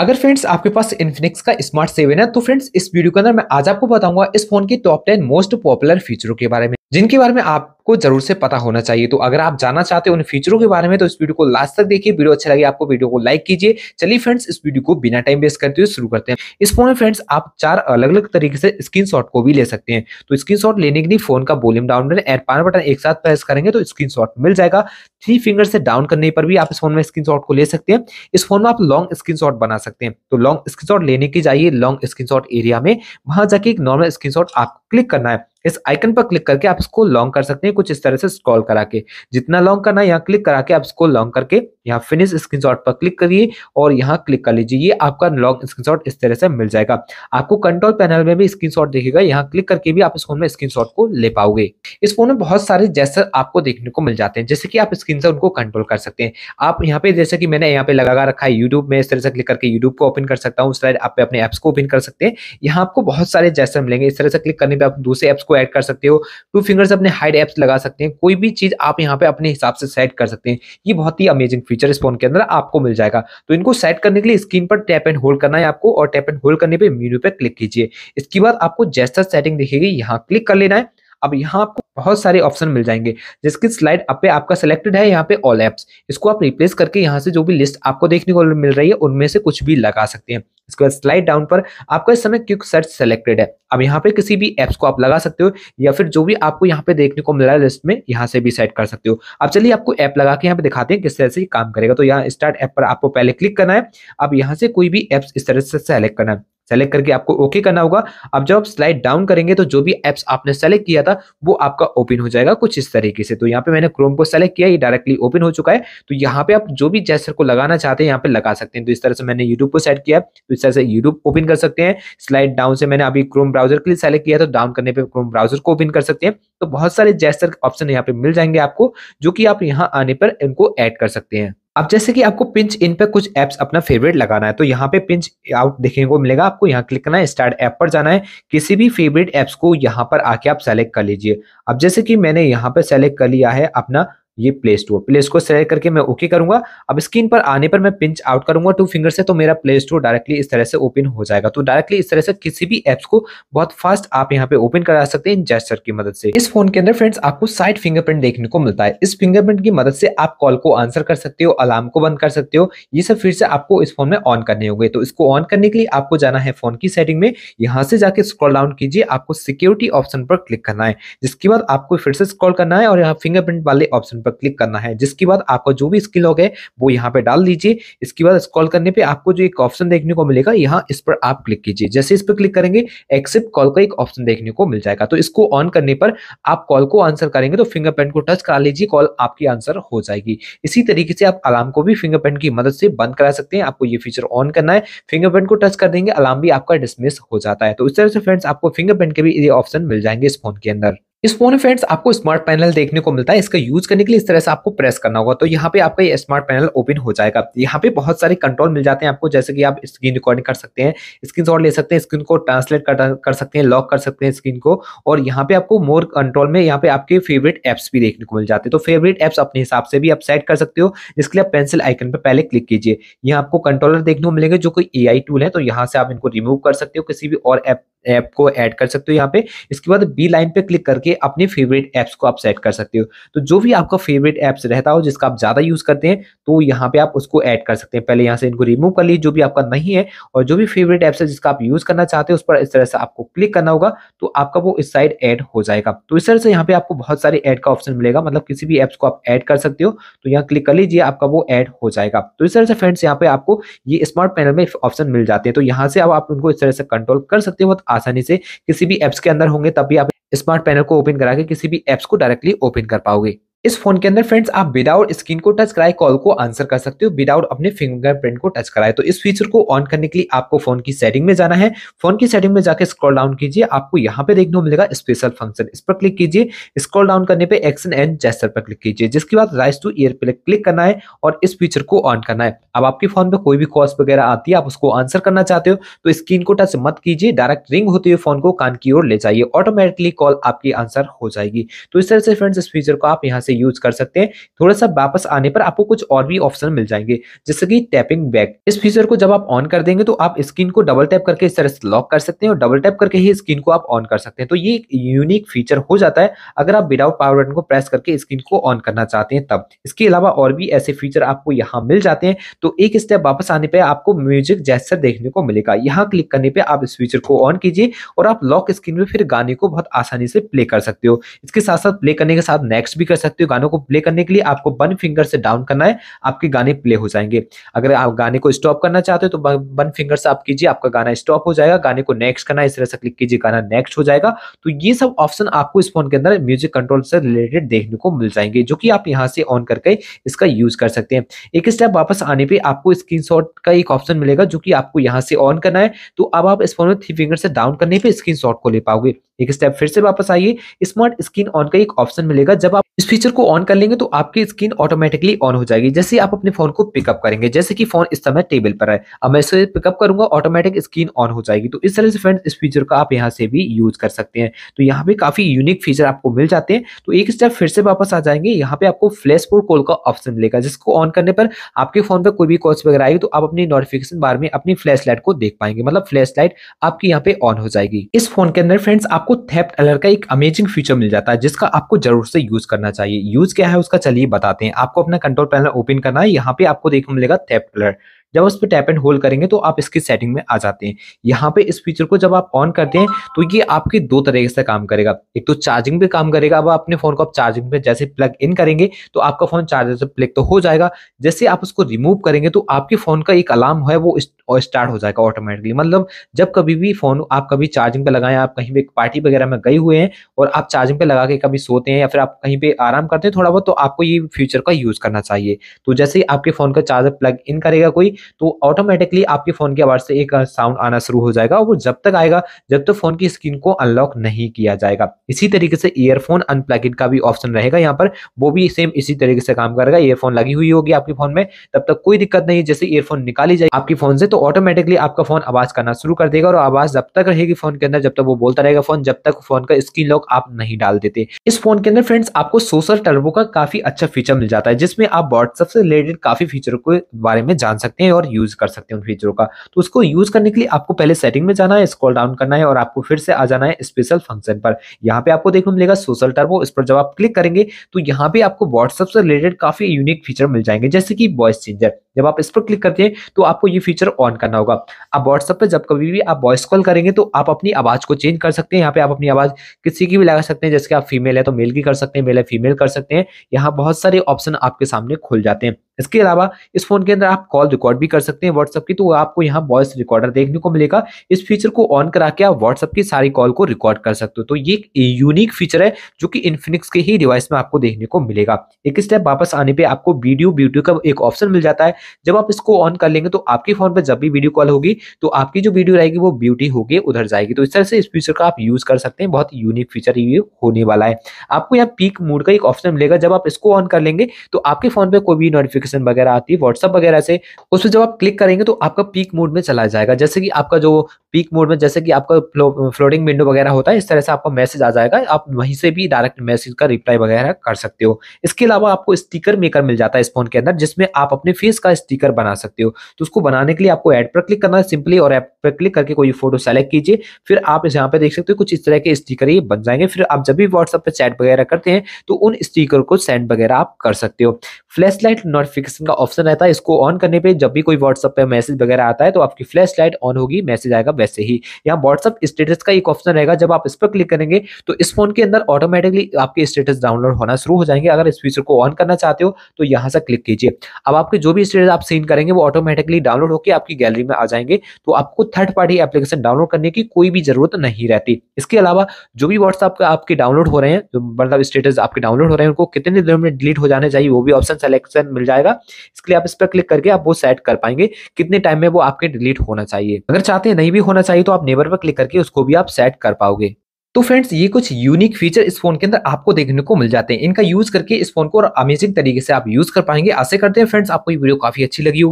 अगर फ्रेंड्स आपके पास इन्फिनिक्स का स्मार्ट सेवन है तो फ्रेंड्स इस वीडियो के अंदर मैं आज आपको बताऊंगा इस फोन की टॉप टेन मोस्ट पॉपुलर फीचरों के बारे में जिनके बारे में आपको जरूर से पता होना चाहिए तो अगर आप जानना चाहते हो उन फीचरों के बारे में तो इस वीडियो को लास्ट तक देखिए वीडियो अच्छा लगे आपको वीडियो को लाइक कीजिए चलिए फ्रेंड्स इस वीडियो को बिना टाइम वेस्ट करते हुए शुरू करते हैं इस फोन में फ्रेंड्स आप चार अलग अलग तरीके से स्क्रीन को भी ले सकते हैं तो स्क्रीन लेने के लिए फोन का वॉल्यूम डाउन करें एयर पावर बटन एक साथ प्रेस करेंगे तो स्क्रीन मिल जाएगा थ्री फिंगर से डाउन करने पर भी आप इस फोन में स्क्रीन को ले सकते हैं इस फोन में आप लॉन्ग स्क्रीन बना सकते हैं तो लॉन्ग स्क्रीन लेने के जाइए लॉन्ग स्क्रीन एरिया में वहां जाके एक नॉर्मल स्क्रीन आप क्लिक करना है इस आइकन पर क्लिक करके आप इसको लॉन्ग कर सकते हैं कुछ इस तरह से स्क्रॉल करा के जितना लॉन्ग करना है यहाँ क्लिक करा के आप इसको लॉन्ग करके यहाँ फिनिश स्क्रीनशॉट पर क्लिक करिए और यहाँ क्लिक कर लीजिए ये आपका लॉन्ग स्क्रीनशॉट इस तरह से मिल जाएगा आपको कंट्रोल पैनल में भी स्क्रीनशॉट देखेगा यहाँ क्लिक करके भी आप इस फोन में स्क्रीनशॉट को ले पाओगे इस फोन में बहुत सारे जैसर आपको देखने को मिल जाते हैं जैसे कि आप स्क्रीन से उनको कंट्रोल कर सकते हैं आप यहाँ पे जैसे कि मैंने यहाँ पे लगा रखा है यूट्यूब में इस तरह से क्लिक करके यूट्यूब को ओपन कर सकता हूँ उस तरह आप अपने ऐप्स को ओपन कर सकते हैं यहाँ आपको बहुत सारे जेस्टर मिलेंगे इस तरह से क्लिक करने पर आप दूसरे ऐप्स को ऐड कर सकते हो टू फिंगर्स अपने हाइड एप्स लगा सकते हैं कोई भी चीज़ आप यहाँ पे अपने हिसाब से सेट कर सकते हैं ये बहुत ही अमेजिंग फीचर इस फोन के अंदर आपको मिल जाएगा तो इनको सेट करने के लिए स्क्रीन पर टैप एंड होल्ड करना है आपको और टैप एंड होल्ड करने पर मीनू पर क्लिक कीजिए इसके बाद आपको जैसा सेटिंग दिखेगी यहाँ क्लिक कर लेना है अब यहाँ आपको बहुत सारे ऑप्शन मिल जाएंगे जिसके स्लाइड अब पे आपका सिलेक्टेड है यहाँ पे ऑल एप्स इसको आप रिप्लेस करके यहाँ से जो भी लिस्ट आपको देखने को मिल रही है उनमें से कुछ भी लगा सकते हैं इसके बाद स्लाइड डाउन पर आपका इस समय क्विक सर्च सेलेक्टेड है अब यहाँ पे किसी भी एप्स को आप लगा सकते हो या फिर जो भी आपको यहाँ पे देखने को मिला लिस्ट में यहाँ से भी सेट कर सकते हो अब चलिए आपको ऐप लगा के यहाँ पे दिखाते हैं किस तरह से काम करेगा तो यहाँ स्टार्ट ऐप पर आपको पहले क्लिक करना है अब यहाँ से कोई भी एप्स इस तरह से सेलेक्ट करना है सेलेक्ट करके आपको ओके करना होगा अब जब आप स्लाइड डाउन करेंगे तो जो भी एप्स आपने सेलेक्ट किया था वो आपका ओपन हो जाएगा कुछ इस तरीके से तो यहाँ पे मैंने क्रोम को सेलेक्ट किया ये डायरेक्टली ओपन हो चुका है तो यहाँ पे आप जो भी जैसर को लगाना चाहते हैं यहाँ पे लगा सकते हैं तो इस तरह से मैंने यूट्यूब को सेट किया तो इस तरह से यूट्यूब ओपन कर सकते हैं स्लाइड डाउन से मैंने अभी क्रोम ब्राउजर के लिए सेलेक्ट किया तो डाउन करने पर क्रोम ब्राउजर को ओपन कर सकते हैं तो बहुत सारे जैसर ऑप्शन यहाँ पे मिल जाएंगे आपको जो कि आप यहाँ आने पर इनको एड कर सकते हैं अब जैसे कि आपको पिंच इन पे कुछ ऐप्स अपना फेवरेट लगाना है तो यहाँ पे पिंच आउट देखने को मिलेगा आपको यहाँ क्लिक करना है स्टार्ट ऐप पर जाना है किसी भी फेवरेट एप्स को यहाँ पर आके आप सेलेक्ट कर लीजिए अब जैसे कि मैंने यहाँ पे सेलेक्ट कर लिया है अपना ये Play Store Play Store select करके मैं ओके करूंगा अब स्क्रीन पर आने पर मैं पिंच आउट करूंगा टू फिंगर से तो मेरा प्ले स्टोर डायरेक्टली इस तरह से ओपन हो जाएगा तो डायरेक्टली इस तरह से किसी भी एप्स को बहुत फास्ट आप यहाँ पे ओपन करा सकते हैं इन जेस्टर की मदद से इस फोन के अंदर फ्रेंड्स आपको साइड फिंगरप्रिंट देखने को मिलता है इस फिंगरप्रिंट की मदद से आप कॉल को आंसर कर सकते हो अलार्म को बंद कर सकते हो ये सब फिर से आपको इस फोन में ऑन करने होंगे तो इसको ऑन करने के लिए आपको जाना है फोन की सेटिंग में यहाँ से जाके स्क्रॉल डाउन कीजिए आपको सिक्योरिटी ऑप्शन पर क्लिक करना है जिसके बाद आपको फिर से स्क्रॉल करना है और यहाँ फिंगरप्रिंट वाले ऑप्शन पर क्लिक करना है जिसके बाद आपको जो भी स्किल हो गए वो यहाँ पे डाल दीजिए इसके बाद स्क्रॉल करने पे आपको जो एक ऑप्शन देखने को मिलेगा यहाँ इस पर आप क्लिक कीजिए जैसे इस पर क्लिक करेंगे एक्सेप्ट कॉल का एक ऑप्शन देखने को मिल जाएगा तो इसको ऑन करने पर आप कॉल को आंसर करेंगे तो फिंगरप्रिंट को टच करा लीजिए कॉल आपकी आंसर हो जाएगी इसी तरीके से आप अलार्म को भी फिंगरप्रिंट की मदद से बंद करा सकते हैं आपको ये फीचर ऑन करना है फिंगरप्रिंट को टच कर देंगे अलार्म भी आपका डिसमिस हो जाता है तो इस तरह से फ्रेंड्स आपको फिंगरप्रिंट के भी ये ऑप्शन मिल जाएंगे इस फोन के अंदर इस फोन में फ्रेंड्स आपको स्मार्ट पैनल देखने को मिलता है इसका यूज करने के लिए इस तरह से आपको प्रेस करना होगा तो यहाँ पे आपका ये स्मार्ट पैनल ओपन हो जाएगा यहाँ पे बहुत सारे कंट्रोल मिल जाते हैं आपको जैसे कि आप स्क्रीन रिकॉर्डिंग कर सकते हैं स्क्रीन ले सकते हैं स्क्रीन को ट्रांसलेट कर, कर सकते हैं लॉक कर सकते हैं स्क्रीन को और यहाँ पे आपको मोर कंट्रोल में यहाँ पे आपके फेवरेट एप्स भी देखने को मिल जाते हैं तो फेवरेट एप्स अपने हिसाब से भी आप सेट कर सकते हो जिसके लिए आप पेंसिल आइकन पर पहले क्लिक कीजिए यहाँ आपको कंट्रोलर देखने को मिलेंगे जो कोई ए टूल है तो यहाँ से आप इनको रिमूव कर सकते हो किसी भी और ऐप ऐप को ऐड कर सकते हो यहाँ पे इसके बाद बी लाइन पे क्लिक करके अपने फेवरेट ऐप्स को आप सेट कर सकते हो तो जो भी आपका फेवरेट ऐप्स रहता हो जिसका आप ज़्यादा यूज़ करते हैं तो यहाँ पे आप उसको ऐड कर सकते हैं पहले यहाँ से इनको रिमूव कर लीजिए जो भी आपका नहीं है और जो भी फेवरेट ऐप्स है जिसका आप यूज़ करना चाहते हैं उस पर इस तरह से आपको क्लिक करना होगा तो आपका वो इस साइड ऐड हो जाएगा तो इस तरह से यहाँ पे आपको बहुत सारे ऐड का ऑप्शन मिलेगा मतलब किसी भी ऐप्स को आप ऐड कर सकते हो तो यहाँ क्लिक कर लीजिए आपका वो ऐड हो जाएगा तो इस तरह से फ्रेंड्स यहाँ पे आपको ये स्मार्ट पैनल में ऑप्शन मिल जाते हैं तो यहाँ से आप उनको इस तरह से कंट्रोल कर सकते हो बहुत आसानी से किसी भी एप्स के अंदर होंगे तब भी आप स्मार्ट पैनल को ओपन करा के किसी भी एप्स को डायरेक्टली ओपन कर पाओगे इस फोन के अंदर फ्रेंड्स आप विदाउट स्क्रीन को टच कराए कॉल को आंसर कर सकते हो विदाउट अपने फिंगरप्रिंट को टच कराए तो इस फीचर को ऑन करने के लिए आपको फोन की सेटिंग में जाना है फोन की सेटिंग में जाकर स्क्रॉल डाउन कीजिए आपको यहाँ पे देखने को मिलेगा स्पेशल फंक्शन इस पर क्लिक कीजिए स्क्रॉल डाउन करने पर एक्शन एंड जेस्टर पर क्लिक कीजिए जिसके बाद राइस टू ईयर पे क्लिक करना है और इस फीचर को ऑन करना है अब आपके फोन पर कोई भी कॉस्ट वगैरह आती है आप उसको आंसर करना चाहते हो तो स्क्रीन को टच मत कीजिए डायरेक्ट रिंग होते हुए फोन को कान की ओर ले जाइए ऑटोमेटिकली कॉल आपकी आंसर हो जाएगी तो इस तरह से फ्रेंड्स इस फीचर को आप यहाँ से यूज कर सकते हैं थोड़ा सा वापस आने पर आपको कुछ और भी ऑप्शन मिल जाएंगे जैसे कि टैपिंग बैक इस फीचर को जब आप ऑन कर देंगे तो आप स्क्रीन को डबल टैप करके इस तरह से लॉक कर सकते हैं और डबल टैप करके ही स्क्रीन को आप ऑन कर सकते हैं तो ये एक यूनिक फीचर हो जाता है अगर आप विदाउट पावर बटन को प्रेस करके स्क्रीन को ऑन करना चाहते हैं तब इसके अलावा और भी ऐसे फीचर आपको यहाँ मिल जाते हैं तो एक स्टेप वापस आने पर आपको म्यूजिक जैसर देखने को मिलेगा यहाँ क्लिक करने पर आप इस फीचर को ऑन कीजिए और आप लॉक स्क्रीन में फिर गाने को बहुत आसानी से प्ले कर सकते हो इसके साथ साथ प्ले करने के साथ नेक्स्ट भी कर सकते हो सकते हो गानों को प्ले करने के लिए आपको वन फिंगर से डाउन करना है आपके गाने प्ले हो जाएंगे अगर आप गाने को स्टॉप करना चाहते हो तो वन फिंगर से आप कीजिए आपका गाना स्टॉप हो जाएगा गाने को नेक्स्ट करना है इस तरह से क्लिक कीजिए गाना नेक्स्ट हो जाएगा तो ये सब ऑप्शन आपको इस फोन के अंदर म्यूजिक कंट्रोल से रिलेटेड देखने को मिल जाएंगे जो कि आप यहाँ से ऑन करके इसका यूज कर सकते हैं एक स्टेप वापस आने पर आपको स्क्रीन का एक ऑप्शन मिलेगा जो कि आपको यहाँ से ऑन करना है तो अब आप इस फोन में थ्री फिंगर से डाउन करने पर स्क्रीन को ले पाओगे एक स्टेप फिर से वापस आइए स्मार्ट स्क्रीन ऑन का एक ऑप्शन मिलेगा जब आप इस फीचर को ऑन कर लेंगे तो आपकी स्क्रीन ऑटोमेटिकली ऑन हो जाएगी जैसे आप अपने फोन को पिकअप करेंगे जैसे कि फोन इस समय टेबल पर है अब मैं इसे पिकअप करूंगा ऑटोमेटिक स्क्रीन ऑन हो जाएगी तो इस तरह से फ्रेंड्स इस फीचर का आप यहाँ से भी यूज कर सकते हैं तो यहाँ पे काफी यूनिक फीचर आपको मिल जाते हैं तो एक स्टेप फिर से वापस आ जाएंगे यहाँ पे आपको फ्लैश फोर कॉल का ऑप्शन मिलेगा जिसको ऑन करने पर आपके फोन पर कोई भी कॉल्स वगैरह आएगी तो आप अपनी नोटिफिकेशन बार में अपनी फ्लैश लाइट को देख पाएंगे मतलब फ्लैश लाइट आपकी यहाँ पे ऑन हो जाएगी इस फोन के अंदर फ्रेंड्स आप आपको थेप्ट अलर्ट का एक अमेजिंग फीचर मिल जाता है जिसका आपको जरूर से यूज करना चाहिए यूज क्या है उसका चलिए बताते हैं आपको अपना कंट्रोल पैनल ओपन करना है यहाँ पे आपको देखने मिलेगा थेप्ट अलर्ट जब उस पर टैप एंड होल्ड करेंगे तो आप इसकी सेटिंग में आ जाते हैं यहाँ पे इस फीचर को जब आप ऑन करते हैं तो ये आपके दो तरीके से काम करेगा एक तो चार्जिंग पे काम करेगा अब अपने फोन को आप चार्जिंग पे जैसे प्लग इन करेंगे तो आपका फोन चार्जर से प्लग तो हो जाएगा जैसे आप उसको रिमूव करेंगे तो आपके फोन का एक अलार्म है वो स्टार्ट हो जाएगा ऑटोमेटिकली मतलब जब कभी भी फोन आप कभी चार्जिंग पे लगाएं आप कहीं पे पार्टी वगैरह में गए हुए हैं और आप चार्जिंग पे लगा के कभी सोते हैं या फिर आप कहीं पे आराम करते हैं थोड़ा बहुत तो आपको ये फीचर का यूज करना चाहिए तो जैसे ही आपके फोन का चार्जर प्लग इन करेगा कोई तो ऑटोमेटिकली आपके फोन की आवाज से एक साउंड आना शुरू हो जाएगा और वो जब तक आएगा जब तक तो फोन की स्क्रीन को अनलॉक नहीं किया जाएगा इसी तरीके से ईयरफोन अनप्लगड का भी ऑप्शन रहेगा यहाँ पर वो भी सेम इसी तरीके से काम करेगा ईयरफोन लगी हुई होगी आपके फोन में तब तक कोई दिक्कत नहीं जैसे ईयरफोन निकाली जाए आपके फोन से तो ऑटोमेटिकली आपका फोन आवाज करना शुरू कर देगा और आवाज जब तक रहेगी फोन के अंदर जब तक वो बोलता रहेगा फोन जब तक फोन का स्क्रीन लॉक आप नहीं डाल देते इस फोन के अंदर फ्रेंड्स आपको सोशल टर्बो का काफी अच्छा फीचर मिल जाता है जिसमें आप व्हाट्सएप से रिलेटेड काफी फीचर के बारे में जान सकते हैं और यूज़ कर सकते हैं उन फीचरों का तो उसको यूज़ करने के लिए आपको पहले सेटिंग में जाना है स्क्रॉल डाउन करना है और आपको फिर से आ जाना है स्पेशल फंक्शन पर यहाँ पे आपको देखने मिलेगा सोशल टर्बो इस पर जब आप क्लिक करेंगे तो यहाँ पे आपको व्हाट्सअप से रिलेटेड काफ़ी यूनिक फीचर मिल जाएंगे जैसे कि वॉइस चेंजर जब आप इस पर क्लिक करते हैं तो आपको ये फीचर ऑन करना होगा आप व्हाट्सअप पर जब कभी भी आप वॉइस कॉल करेंगे तो आप अपनी आवाज़ को चेंज कर सकते हैं यहाँ पे आप अपनी आवाज़ किसी की भी लगा सकते हैं जैसे कि आप फीमेल है तो मेल की कर सकते हैं मेल है फीमेल कर सकते हैं यहाँ बहुत सारे ऑप्शन आपके सामने खुल जाते हैं इसके अलावा इस फोन के अंदर आप कॉल रिकॉर्ड रिकॉर्ड भी कर सकते हैं व्हाट्सअप की तो आपको यहाँ वॉइस रिकॉर्डर देखने को मिलेगा इस फीचर को ऑन करा के आप व्हाट्सअप की सारी कॉल को रिकॉर्ड कर सकते हो तो ये यूनिक फीचर है जो कि इन्फिनिक्स के ही डिवाइस में आपको देखने को मिलेगा एक स्टेप वापस आने पर आपको वीडियो ब्यूटी का एक ऑप्शन मिल जाता है जब आप इसको ऑन कर लेंगे तो आपके फोन पर जब भी वीडियो कॉल होगी तो आपकी जो वीडियो रहेगी वो ब्यूटी होगी उधर जाएगी तो इस तरह से इस फीचर का आप यूज कर सकते हैं बहुत यूनिक फीचर ये होने वाला है आपको यहाँ पीक मूड का एक ऑप्शन मिलेगा जब आप इसको ऑन कर लेंगे तो आपके फोन पे कोई भी नोटिफिकेशन वगैरह आती है व्हाट्सअप वगैरह से उस उसे जब आप क्लिक करेंगे तो आपका पीक मोड में चला जाएगा जैसे कि आपका जो पीक मोड में जैसे कि आपका फ्लो, फ्लोटिंग विंडो वगैरह होता है इस तरह से आपका मैसेज आ जाएगा आप वहीं से भी डायरेक्ट मैसेज का रिप्लाई वगैरह कर सकते हो इसके अलावा आपको स्टिकर मेकर मिल जाता है इस फोन के अंदर जिसमें आप अपने फेस का स्टिकर बना सकते हो तो उसको बनाने के लिए आपको एड पर क्लिक करना है सिंपली और एप पर क्लिक करके कोई फोटो सेलेक्ट कीजिए फिर आप यहाँ पे देख सकते हो कुछ इस तरह के स्टीकर ये बन जाएंगे फिर आप जब भी व्हाट्सएप पर चैट वगैरह करते हैं तो उन स्टीकर को सेंड वगैरह आप कर सकते हो फ्लैश लाइट नोटिफिकेशन का ऑप्शन रहता है इसको ऑन करने पे जब भी कोई व्हाट्सअप पे मैसेज वगैरह आता है तो आपकी फ्लैश लाइट ऑन होगी मैसेज आएगा वैसे ही यहाँ व्हाट्सअप स्टेटस का एक ऑप्शन रहेगा जब आप इस पर क्लिक करेंगे तो इस फोन के अंदर ऑटोमेटिकली आपके स्टेटस डाउनलोड होना शुरू हो जाएंगे अगर इस फीचर को ऑन करना चाहते हो तो यहाँ से क्लिक कीजिए अब आपके जो भी स्टेटस आप सीन करेंगे वो ऑटोमेटिकली डाउनलोड होकर आपकी गैलरी में आ जाएंगे तो आपको थर्ड पार्टी एप्लीकेशन डाउनलोड करने की कोई भी जरूरत नहीं रहती इसके अलावा जो भी व्हाट्सअप आपके डाउनलोड हो रहे हैं मतलब स्टेटस आपके डाउनलोड हो रहे हैं उनको कितने दिनों में डिलीट हो जाने चाहिए वो भी ऑप्शन सिलेक्शन मिल जाएगा इसके लिए आप इस पर क्लिक करके आप वो सेट कर पाएंगे कितने टाइम में वो आपके डिलीट होना चाहिए अगर चाहते हैं नहीं भी होना चाहिए तो आप नेबर पर क्लिक करके उसको भी आप सेट कर पाओगे तो फ्रेंड्स ये कुछ यूनिक फीचर इस फोन के अंदर आपको देखने को मिल जाते हैं इनका यूज करके इस फोन को और अमेजिंग तरीके से आप यूज कर पाएंगे आशा करते हैं फ्रेंड्स आपको ये वीडियो काफी अच्छी लगी होगी